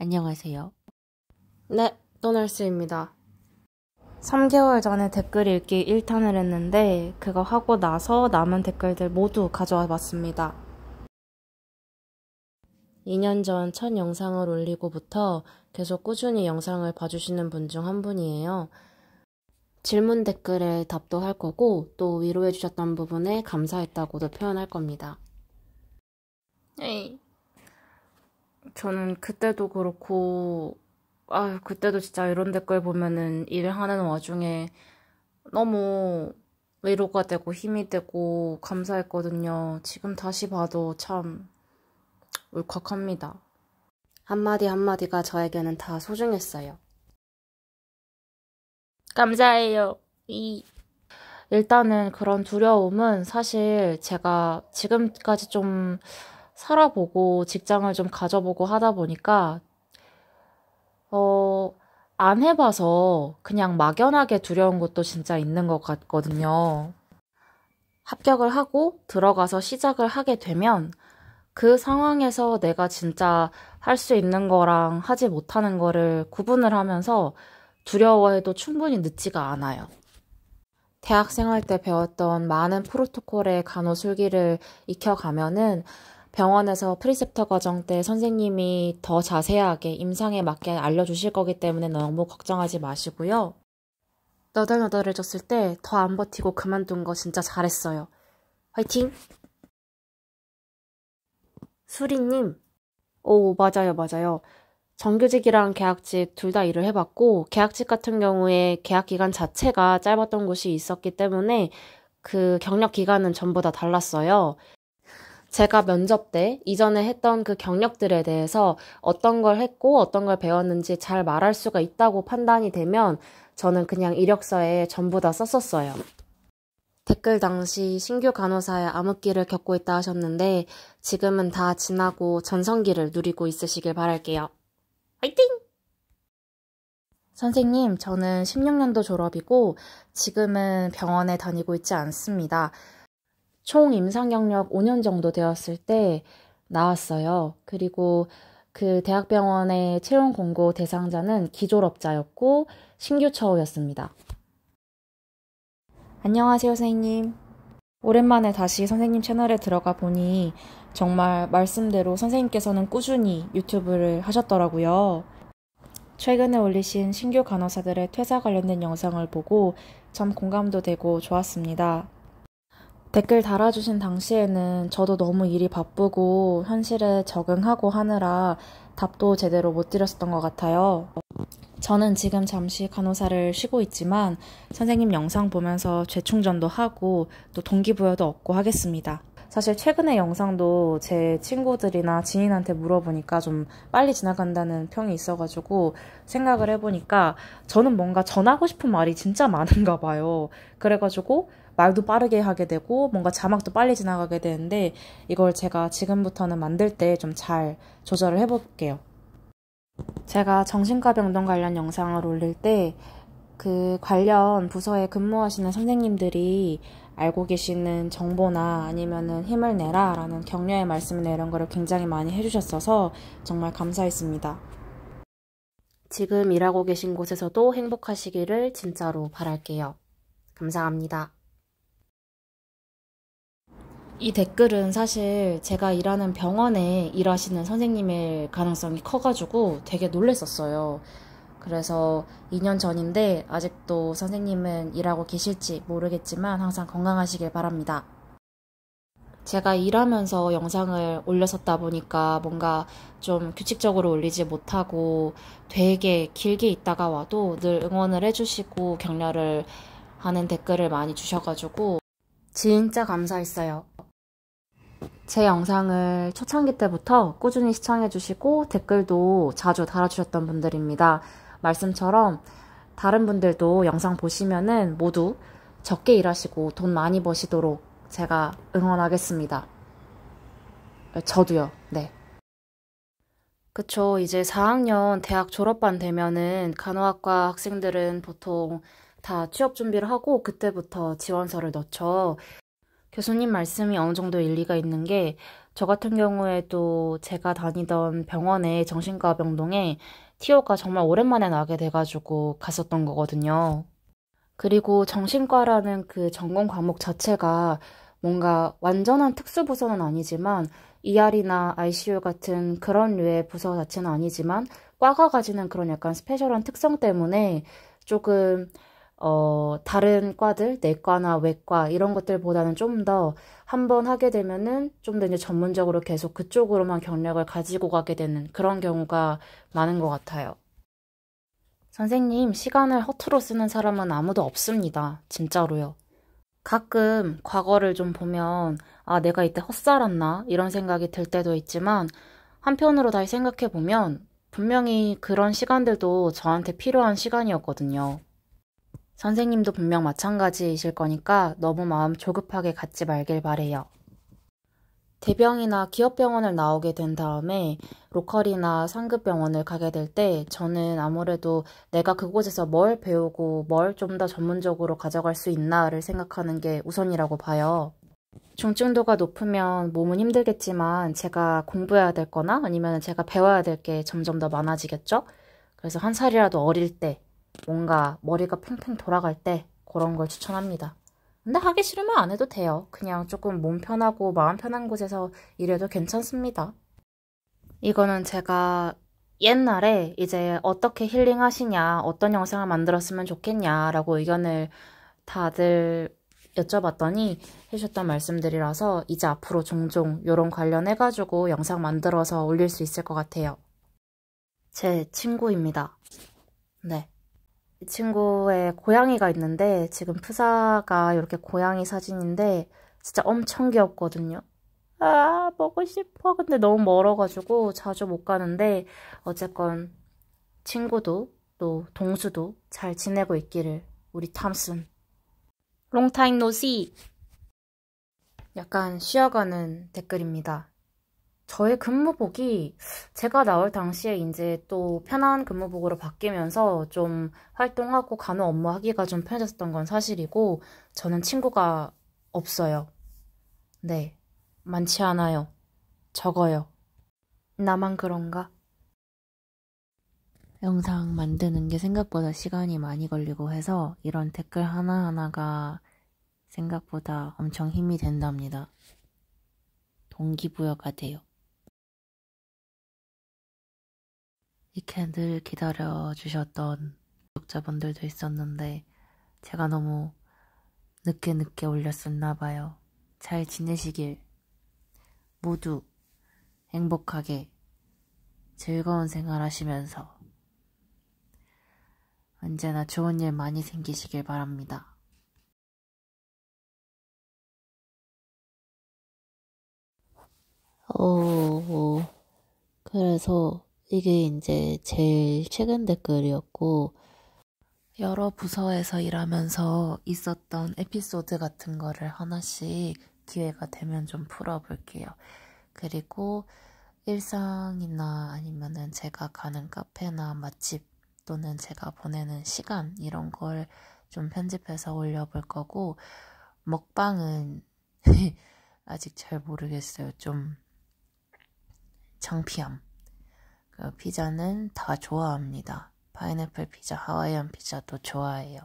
안녕하세요. 네, 또널스입니다. 3개월 전에 댓글 읽기 1탄을 했는데 그거 하고 나서 남은 댓글들 모두 가져와 봤습니다. 2년 전 첫 영상을 올리고부터 계속 꾸준히 영상을 봐주시는 분 중 한 분이에요. 질문 댓글에 답도 할 거고 또 위로해 주셨던 부분에 감사했다고도 표현할 겁니다. 에이. 저는 그때도 그렇고, 아유, 그때도 진짜 이런 댓글 보면은 일하는 와중에 너무 위로가 되고 힘이 되고 감사했거든요. 지금 다시 봐도 참 울컥합니다. 한마디 한마디가 저에게는 다 소중했어요. 감사해요. 이 일단은 그런 두려움은 사실 제가 지금까지 좀 살아보고 직장을 좀 가져보고 하다 보니까 어, 안 해봐서 그냥 막연하게 두려운 것도 진짜 있는 것 같거든요. 합격을 하고 들어가서 시작을 하게 되면 그 상황에서 내가 진짜 할 수 있는 거랑 하지 못하는 거를 구분을 하면서 두려워해도 충분히 늦지가 않아요. 대학생활 때 배웠던 많은 프로토콜의 간호술기를 익혀가면은 병원에서 프리셉터 과정 때 선생님이 더 자세하게 임상에 맞게 알려주실 거기 때문에 너무 걱정하지 마시고요. 너덜너덜해졌을 때 더 안 버티고 그만둔 거 진짜 잘했어요. 화이팅! 수리님. 오, 맞아요, 맞아요. 정규직이랑 계약직 둘 다 일을 해봤고, 계약직 같은 경우에 계약 기간 자체가 짧았던 곳이 있었기 때문에 그 경력 기간은 전부 다 달랐어요. 제가 면접 때 이전에 했던 그 경력들에 대해서 어떤 걸 했고 어떤 걸 배웠는지 잘 말할 수가 있다고 판단이 되면 저는 그냥 이력서에 전부 다 썼었어요. 댓글 당시 신규 간호사의 암흑기를 겪고 있다 하셨는데 지금은 다 지나고 전성기를 누리고 있으시길 바랄게요. 화이팅! 선생님, 저는 16년도 졸업이고 지금은 병원에 다니고 있지 않습니다. 총 임상 경력 5년 정도 되었을 때 나왔어요. 그리고 그 대학병원의 채용 공고 대상자는 기졸업자였고 신규 처우였습니다. 안녕하세요, 선생님. 오랜만에 다시 선생님 채널에 들어가 보니 정말 말씀대로 선생님께서는 꾸준히 유튜브를 하셨더라고요. 최근에 올리신 신규 간호사들의 퇴사 관련된 영상을 보고 참 공감도 되고 좋았습니다. 댓글 달아주신 당시에는 저도 너무 일이 바쁘고 현실에 적응하고 하느라 답도 제대로 못 드렸었던 것 같아요. 저는 지금 잠시 간호사를 쉬고 있지만 선생님 영상 보면서 재충전도 하고 또 동기부여도 얻고 하겠습니다. 사실 최근의 영상도 제 친구들이나 지인한테 물어보니까 좀 빨리 지나간다는 평이 있어가지고 생각을 해보니까 저는 뭔가 전하고 싶은 말이 진짜 많은가 봐요. 그래가지고 말도 빠르게 하게 되고 뭔가 자막도 빨리 지나가게 되는데 이걸 제가 지금부터는 만들 때 좀 잘 조절을 해볼게요. 제가 정신과 병동 관련 영상을 올릴 때 그 관련 부서에 근무하시는 선생님들이 알고 계시는 정보나 아니면은 힘을 내라 라는 격려의 말씀이나 이런 거를 굉장히 많이 해주셨어서 정말 감사했습니다. 지금 일하고 계신 곳에서도 행복하시기를 진짜로 바랄게요. 감사합니다. 이 댓글은 사실 제가 일하는 병원에 일하시는 선생님일 가능성이 커가지고 되게 놀랬었어요. 그래서 2년 전인데 아직도 선생님은 일하고 계실지 모르겠지만 항상 건강하시길 바랍니다. 제가 일하면서 영상을 올렸었다 보니까 뭔가 좀 규칙적으로 올리지 못하고 되게 길게 있다가 와도 늘 응원을 해주시고 격려를 하는 댓글을 많이 주셔가지고 진짜 감사했어요. 제 영상을 초창기 때부터 꾸준히 시청해주시고 댓글도 자주 달아주셨던 분들입니다. 말씀처럼 다른 분들도 영상 보시면은 모두 적게 일하시고 돈 많이 버시도록 제가 응원하겠습니다. 네, 저도요, 네. 그쵸. 이제 4학년 대학 졸업반 되면은 간호학과 학생들은 보통 다 취업 준비를 하고 그때부터 지원서를 넣죠. 교수님 말씀이 어느 정도 일리가 있는 게 저 같은 경우에도 제가 다니던 병원의 정신과 병동에 티오가 정말 오랜만에 나게 돼가지고 갔었던 거거든요. 그리고 정신과라는 그 전공 과목 자체가 뭔가 완전한 특수부서는 아니지만 ER이나 ICU 같은 그런 류의 부서 자체는 아니지만 과가 가지는 그런 약간 스페셜한 특성 때문에 조금 어, 다른 과들, 내과나 외과 이런 것들보다는 좀 더 한 번 하게 되면은 좀 더 이제 전문적으로 계속 그쪽으로만 경력을 가지고 가게 되는 그런 경우가 많은 것 같아요. 선생님, 시간을 허투루 쓰는 사람은 아무도 없습니다. 진짜로요. 가끔 과거를 좀 보면, 아, 내가 이때 헛살았나? 이런 생각이 들 때도 있지만, 한편으로 다시 생각해보면, 분명히 그런 시간들도 저한테 필요한 시간이었거든요. 선생님도 분명 마찬가지이실 거니까 너무 마음 조급하게 갖지 말길 바래요. 대병이나 기업병원을 나오게 된 다음에 로컬이나 상급 병원을 가게 될 때 저는 아무래도 내가 그곳에서 뭘 배우고 뭘 좀 더 전문적으로 가져갈 수 있나를 생각하는 게 우선이라고 봐요. 중증도가 높으면 몸은 힘들겠지만 제가 공부해야 될 거나 아니면 제가 배워야 될 게 점점 더 많아지겠죠? 그래서 한 살이라도 어릴 때 뭔가 머리가 팽팽 돌아갈 때 그런 걸 추천합니다. 근데 하기 싫으면 안 해도 돼요. 그냥 조금 몸 편하고 마음 편한 곳에서 일해도 괜찮습니다. 이거는 제가 옛날에 이제 어떻게 힐링하시냐, 어떤 영상을 만들었으면 좋겠냐라고 의견을 다들 여쭤봤더니 해주셨던 말씀들이라서 이제 앞으로 종종 이런 관련해가지고 영상 만들어서 올릴 수 있을 것 같아요. 제 친구입니다. 네. 이 친구의 고양이가 있는데 지금 프사가 이렇게 고양이 사진인데 진짜 엄청 귀엽거든요. 아 보고 싶어 근데 너무 멀어가지고 자주 못 가는데 어쨌건 친구도 또 동수도 잘 지내고 있기를 우리 탐슨 롱타임 노시 약간 쉬어가는 댓글입니다. 저의 근무복이 제가 나올 당시에 이제 또 편한 근무복으로 바뀌면서 좀 활동하고 간호 업무하기가 좀 편해졌던 건 사실이고 저는 친구가 없어요. 네, 많지 않아요. 적어요. 나만 그런가? 영상 만드는 게 생각보다 시간이 많이 걸리고 해서 이런 댓글 하나하나가 생각보다 엄청 힘이 된답니다. 동기부여가 돼요. 이렇게 늘 기다려주셨던 독자분들도 있었는데 제가 너무 늦게 늦게 올렸었나봐요. 잘 지내시길 모두 행복하게 즐거운 생활 하시면서 언제나 좋은 일 많이 생기시길 바랍니다. 어, 어. 그래서 이게 이제 제일 최근 댓글이었고, 여러 부서에서 일하면서 있었던 에피소드 같은 거를 하나씩 기회가 되면 좀 풀어볼게요. 그리고 일상이나 아니면은 제가 가는 카페나 맛집 또는 제가 보내는 시간 이런 걸 좀 편집해서 올려볼 거고, 먹방은 아직 잘 모르겠어요. 좀 창피함. 그 피자는 다 좋아합니다. 파인애플 피자, 하와이안 피자도 좋아해요.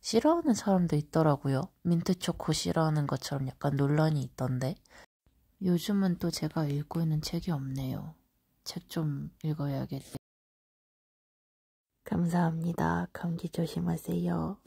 싫어하는 사람도 있더라고요. 민트 초코 싫어하는 것처럼 약간 논란이 있던데. 요즘은 또 제가 읽고 있는 책이 없네요. 책 좀 읽어야겠어요. 감사합니다. 감기 조심하세요.